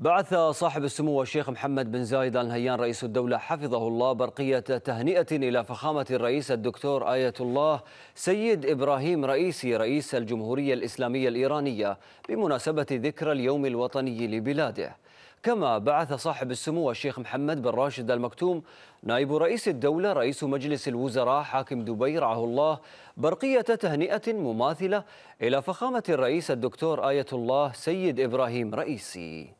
بعث صاحب السمو الشيخ محمد بن زايد آل نهيان رئيس الدولة حفظه الله برقية تهنئة إلى فخامة الرئيس الدكتور آية الله سيد إبراهيم رئيسي رئيس الجمهورية الإسلامية الإيرانية بمناسبة ذكرى اليوم الوطني لبلاده كما بعث صاحب السمو الشيخ محمد بن راشد المكتوم نائب رئيس الدولة رئيس مجلس الوزراء حاكم دبي رعاه الله برقية تهنئة مماثلة إلى فخامة الرئيس الدكتور آية الله سيد إبراهيم رئيسي